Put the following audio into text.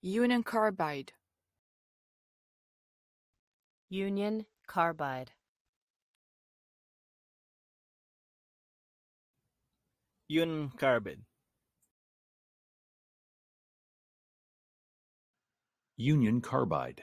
Union carbide Union carbide Union carbide Union carbide